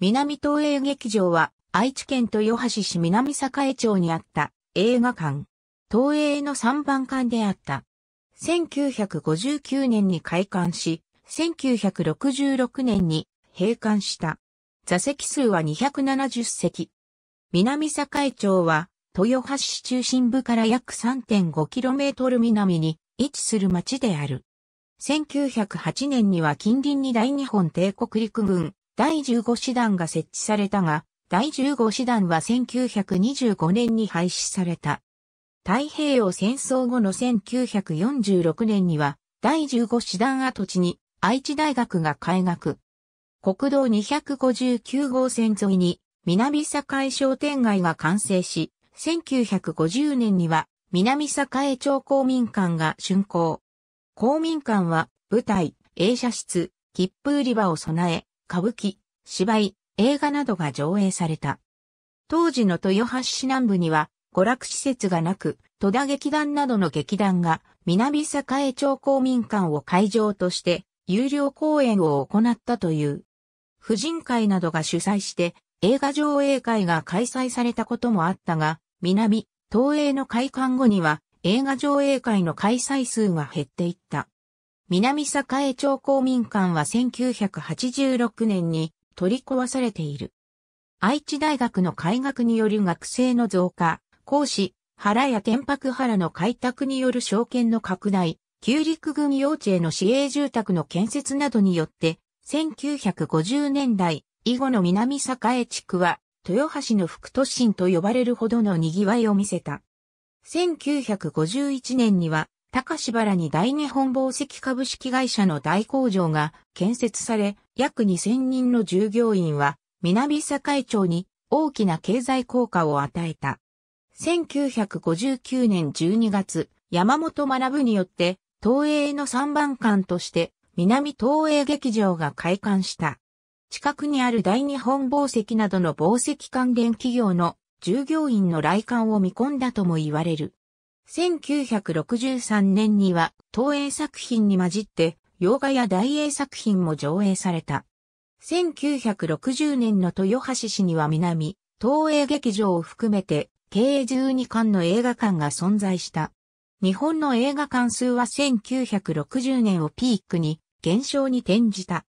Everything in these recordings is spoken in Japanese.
南東映劇場は愛知県豊橋市南栄町にあった映画館。東映の3番館であった。1959年に開館し、1966年に閉館した。座席数は270席。南栄町は豊橋市中心部から約 3.5km 南に位置する町である。1908年には近隣に大日本帝国陸軍第15師団が設置されたが、第15師団は1925年に廃止された。太平洋戦争後の1946年には、第15師団跡地に愛知大学が開学。国道259号線沿いに南栄商店街が完成し、1950年には南栄町公民館が竣工。公民館は舞台、映写室、切符売り場を備え、歌舞伎、芝居、映画などが上映された。当時の豊橋市南部には娯楽施設がなく、戸田劇団などの劇団が南栄町公民館を会場として有料公演を行ったという。婦人会などが主催して映画上映会が開催されたこともあったが、南、東映の開館後には映画上映会の開催数が減っていった。南栄町公民館は1986年に取り壊されている。愛知大学の開学による学生の増加、講師、原や天白原の開拓による証券の拡大、旧陸軍用地への市営住宅の建設などによって、1950年代以後の南栄地区は、豊橋の副都心と呼ばれるほどの賑わいを見せた。1951年には、高芝原に大日本宝石株式会社の大工場が建設され、約2000人の従業員は南境町に大きな経済効果を与えた。1959年12月、山本学によって東映の3番館として南東映劇場が開館した。近くにある大日本宝石などの宝石関連企業の従業員の来館を見込んだとも言われる。1963年には東映作品に混じって洋画や大映作品も上映された。1960年の豊橋市には南、東映劇場を含めて計12館の映画館が存在した。日本の映画館数は1960年をピークに減少に転じた。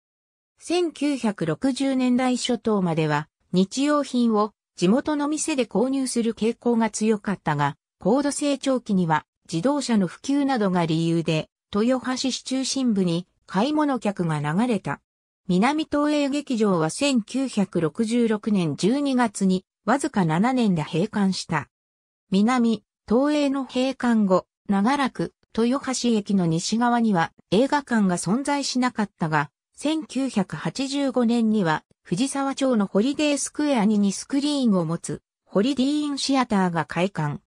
1960年代初頭までは日用品を地元の店で購入する傾向が強かったが、高度成長期には自動車の普及などが理由で、豊橋市中心部に買い物客が流れた。南東映劇場は1966年12月にわずか7年で閉館した。南東映の閉館後、長らく豊橋駅の西側には映画館が存在しなかったが、1985年には藤沢町のホリデースクエアに2スクリーンを持つホリディーンシアターが開館。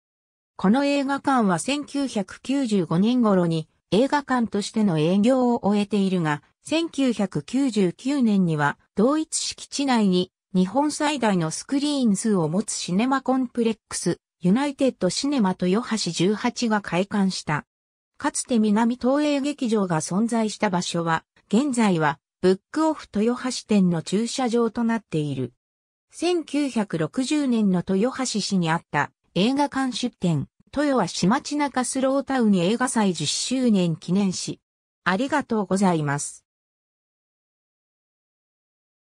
この映画館は1995年頃に映画館としての営業を終えているが、1999年には同一敷地内に日本最大のスクリーン数を持つシネマコンプレックス、ユナイテッドシネマ豊橋18が開館した。かつて南東映劇場が存在した場所は、現在はブックオフ豊橋店の駐車場となっている。1960年の豊橋市にあった映画館出店、豊は市町中スロータウン映画祭10周年記念誌。ありがとうございます。